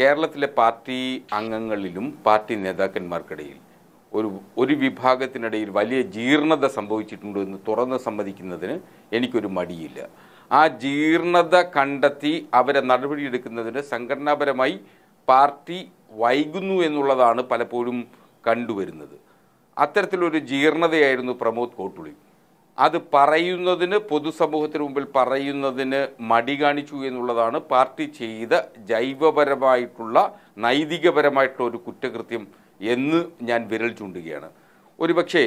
കേരളത്തിലെ party അംഗങ്ങളിലും party നേതാക്കന്മാർക്കിടയിൽ ഒരു ഒരു വിഭാഗത്തിനിടയിൽ വലിയ ജീർണത സംഭവിച്ചിട്ടുണ്ട് എന്ന് തുറന്ന് സമ്മതിക്കുന്നതിന് എനിക്കൊരു മടിയില്ല ആ ജീർണത കണ്ടെത്തി അവരെ നടപടിയെടുക്കുന്നതിന് സംഘടനാപരമായി പാർട്ടി വൈകുന്നു എന്നുള്ളതാണ് പലപ്പോഴും കണ്ടുവരുന്നത് അത്തരത്തിലൊരു ജീർണതയായിരുന്നു പ്രമോദ് കോട്ടുളി അത് പറയുന്നതിന് പൊതുസമൂഹത്തിന് മുമ്പിൽ പറയുന്നതിന് മടി കാണിച്ചു എന്നുള്ളതാണ് പാർട്ടി ചെയ്ത ജൈവപരമായിട്ടുള്ള നൈതികപരമായിട്ടുള്ള ഒരു കുറ്റകൃത്യം എന്ന് ഞാൻ വിരൽ ചൂണ്ടുകയാണ് ഒരുപക്ഷേ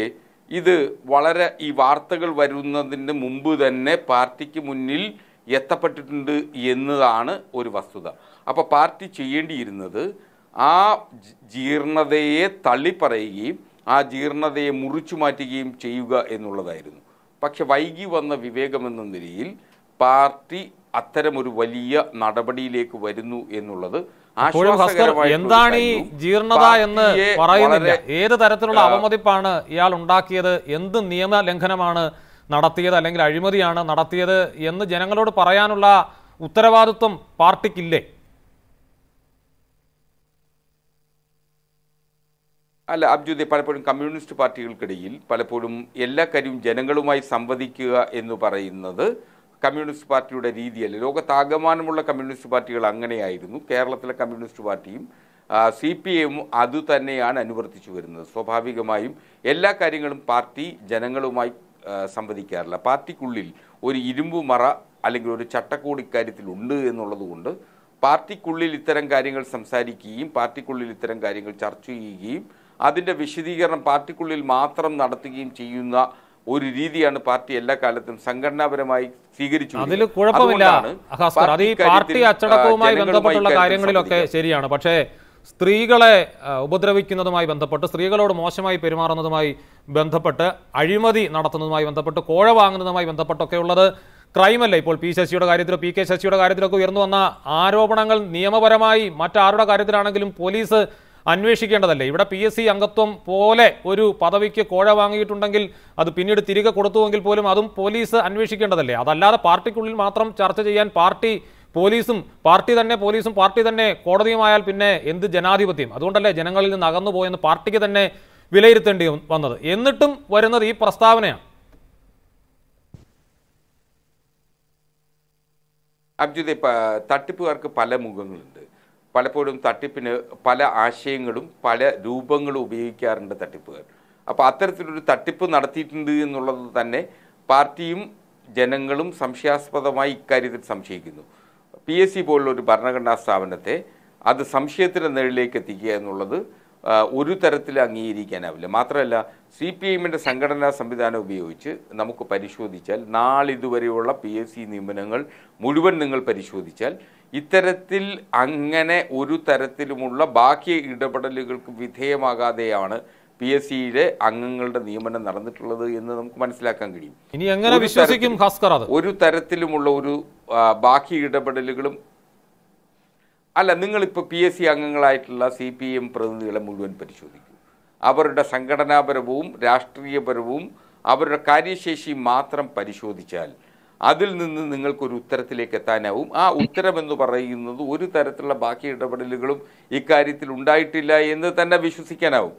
ഇത് വളരെ ഈ വാർത്തകൾ വരുന്നതിന് മുമ്പ് തന്നെ പാർട്ടിക്ക് മുന്നിൽ എത്തപ്പെട്ടിട്ടുണ്ട് എന്നതാണ് ഒരു വസ്തുത അപ്പോൾ പാർട്ടി ചെയ്യേണ്ടിയിരുന്നത് ആ ജീർണതയെ തള്ളിപ്പറയുകയും ആ ജീർണതയെ മുറിച്ചു മാറ്റുകയും ചെയ്യുക എന്നുള്ളതായിരുന്നു പക്ഷെ വൈകി വന്ന വിവേകമെന്ന നിലയിൽ പാർട്ടി അത്തരമൊരു വലിയ നടപടിയിലേക്ക് വരുന്നു എന്നുള്ളത് എന്താണ് ഈ ജീർണത എന്ന് പറയുന്നില്ല ഏത് തരത്തിലുള്ള അവമതിപ്പാണ് ഇയാൾ ഉണ്ടാക്കിയത് എന്ത് നിയമ ലംഘനമാണ് നടത്തിയത് അല്ലെങ്കിൽ അഴിമതിയാണ് നടത്തിയത് എന്ന് ജനങ്ങളോട് പറയാനുള്ള ഉത്തരവാദിത്വം പാർട്ടിക്കില്ലേ അല്ല അബ്ജുദ്ദേ പലപ്പോഴും കമ്മ്യൂണിസ്റ്റ് പാർട്ടികൾക്കിടയിൽ പലപ്പോഴും എല്ലാ കാര്യവും ജനങ്ങളുമായി സംവദിക്കുക എന്ന് പറയുന്നത് കമ്മ്യൂണിസ്റ്റ് പാർട്ടിയുടെ രീതിയല്ല ലോകത്താകമാനമുള്ള കമ്മ്യൂണിസ്റ്റ് പാർട്ടികൾ അങ്ങനെയായിരുന്നു കേരളത്തിലെ കമ്മ്യൂണിസ്റ്റ് പാർട്ടിയും സി പി എമ്മും അതുതന്നെയാണ് അനുവർത്തിച്ചു വരുന്നത് സ്വാഭാവികമായും എല്ലാ കാര്യങ്ങളും പാർട്ടി ജനങ്ങളുമായി സംവദിക്കാറില്ല പാർട്ടിക്കുള്ളിൽ ഒരു ഇരുമ്പു മറ അല്ലെങ്കിൽ ഒരു ചട്ടക്കൂട് ഇക്കാര്യത്തിലുണ്ട് എന്നുള്ളതുകൊണ്ട് പാർട്ടിക്കുള്ളിൽ ഇത്തരം കാര്യങ്ങൾ സംസാരിക്കുകയും പാർട്ടിക്കുള്ളിൽ ഇത്തരം കാര്യങ്ങൾ ചർച്ച ചെയ്യുകയും അതിൻ്റെ വിശദീകരണം പാർട്ടിക്കുള്ളിൽ മാത്രം നടത്തുകയും ചെയ്യുന്ന ഒരു രീതിയാണ് പാർട്ടി എല്ലാ കാലത്തും സംഘടനാപരമായി സ്വീകരിച്ചു അതിൽ കുഴപ്പമില്ല അത് ഈ പാർട്ടി അച്ചടക്കവുമായി ബന്ധപ്പെട്ടുള്ള കാര്യങ്ങളിലൊക്കെ ശരിയാണ് പക്ഷേ സ്ത്രീകളെ ഉപദ്രവിക്കുന്നതുമായി ബന്ധപ്പെട്ട് സ്ത്രീകളോട് മോശമായി പെരുമാറുന്നതുമായി ബന്ധപ്പെട്ട് അഴിമതി നടത്തുന്നതുമായി ബന്ധപ്പെട്ട് കോഴ വാങ്ങുന്നതുമായി ബന്ധപ്പെട്ടൊക്കെ ഉള്ളത് ക്രൈമല്ല ഇപ്പോൾ പി ശശിയുടെ കാര്യത്തിലോ പി കെ ശശിയുടെ കാര്യത്തിലൊക്കെ ഉയർന്നു വന്ന ആരോപണങ്ങൾ നിയമപരമായി മറ്റാരുടെ കാര്യത്തിലാണെങ്കിലും പോലീസ് അന്വേഷിക്കേണ്ടതല്ലേ ഇവിടെ പി എസ് സി അംഗത്വം പോലെ ഒരു പദവിക്ക് കോഴ വാങ്ങിയിട്ടുണ്ടെങ്കിൽ അത് പിന്നീട് തിരികെ കൊടുത്തുവെങ്കിൽ പോലും അതും പോലീസ് അന്വേഷിക്കേണ്ടതല്ലേ അതല്ലാതെ പാർട്ടിക്കുള്ളിൽ മാത്രം ചർച്ച ചെയ്യാൻ പാർട്ടി പോലീസും പാർട്ടി തന്നെ പോലീസും പാർട്ടി തന്നെ കോടതിയുമായാൽ പിന്നെ എന്ത് ജനാധിപത്യം അതുകൊണ്ടല്ലേ ജനങ്ങളിൽ നിന്ന് അകന്നുപോയെന്ന് പാർട്ടിക്ക് തന്നെ വിലയിരുത്തേണ്ടി വന്നത് എന്നിട്ടും വരുന്നത് ഈ പ്രസ്താവനയാണ് അബ്ജുദ് തട്ടിപ്പുകാർക്ക് പല മുഖങ്ങളുണ്ട് പലപ്പോഴും തട്ടിപ്പിന് പല ആശയങ്ങളും പല രൂപങ്ങളും ഉപയോഗിക്കാറുണ്ട് തട്ടിപ്പുകാർ അപ്പോൾ അത്തരത്തിലൊരു തട്ടിപ്പ് നടത്തിയിട്ടുണ്ട് എന്നുള്ളത് തന്നെ പാർട്ടിയും ജനങ്ങളും സംശയാസ്പദമായി ഇക്കാര്യത്തിൽ സംശയിക്കുന്നു പി എസ് സി പോലുള്ള ഒരു ഭരണഘടനാ സ്ഥാപനത്തെ അത് സംശയത്തിൻ്റെ നേരിലേക്ക് എത്തിക്കുക എന്നുള്ളത് ഒരു തരത്തിൽ അംഗീകരിക്കാനാവില്ല മാത്രമല്ല സി പി എമ്മിൻ്റെ സംഘടനാ സംവിധാനം ഉപയോഗിച്ച് നമുക്ക് പരിശോധിച്ചാൽ നാളിതുവരെയുള്ള പി എസ് സി നിയമനങ്ങൾ മുഴുവൻ നിങ്ങൾ പരിശോധിച്ചാൽ ഇത്തരത്തിൽ അങ്ങനെ ഒരു തരത്തിലുമുള്ള ബാക്കി ഇടപെടലുകൾക്ക് വിധേയമാകാതെയാണ് പി എസ് സിയിലെ അംഗങ്ങളുടെ നിയമനം നടന്നിട്ടുള്ളത് എന്ന് നമുക്ക് മനസ്സിലാക്കാൻ കഴിയും ഇനി എങ്ങനെ വിശ്വസിക്കും ഒരു തരത്തിലുമുള്ള ഒരു ബാക്കി ഇടപെടലുകളും അല്ല നിങ്ങളിപ്പോൾ പി എസ് സി അംഗങ്ങളായിട്ടുള്ള സി പി എം പ്രതിനിധികളെ മുഴുവൻ പരിശോധിക്കൂ അവരുടെ സംഘടനാപരവും രാഷ്ട്രീയപരവും അവരുടെ കാര്യശേഷി മാത്രം പരിശോധിച്ചാൽ അതിൽ നിന്ന് നിങ്ങൾക്കൊരു ഉത്തരത്തിലേക്ക് എത്താനാവും ആ ഉത്തരമെന്ന് പറയുന്നത് ഒരു തരത്തിലുള്ള ബാക്കി ഇടപെടലുകളും ഇക്കാര്യത്തിൽ ഉണ്ടായിട്ടില്ല എന്ന് തന്നെ വിശ്വസിക്കാനാവും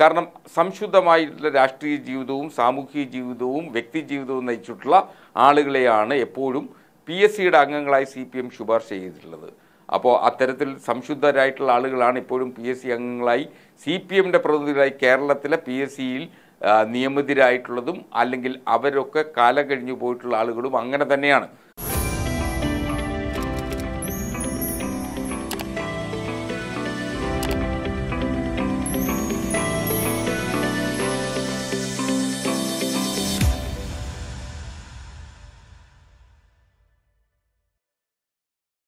കാരണം സംശുദ്ധമായിട്ടുള്ള രാഷ്ട്രീയ ജീവിതവും സാമൂഹിക ജീവിതവും വ്യക്തി ജീവിതവും നയിച്ചിട്ടുള്ള ആളുകളെയാണ് എപ്പോഴും പി എസ് സിയുടെ അംഗങ്ങളായി സി പി എം ശുപാർശ ചെയ്തിട്ടുള്ളത് അപ്പോൾ അത്തരത്തിൽ സംശുദ്ധരായിട്ടുള്ള ആളുകളാണ് ഇപ്പോഴും പി എസ് സി അംഗങ്ങളായി സി പി എമ്മിൻ്റെ പ്രതിനിധികളായി കേരളത്തിലെ പി എസ് സിയിൽ നിയമിതരായിട്ടുള്ളതും അല്ലെങ്കിൽ അവരൊക്കെ കാലം കഴിഞ്ഞു പോയിട്ടുള്ള ആളുകളും അങ്ങനെ തന്നെയാണ്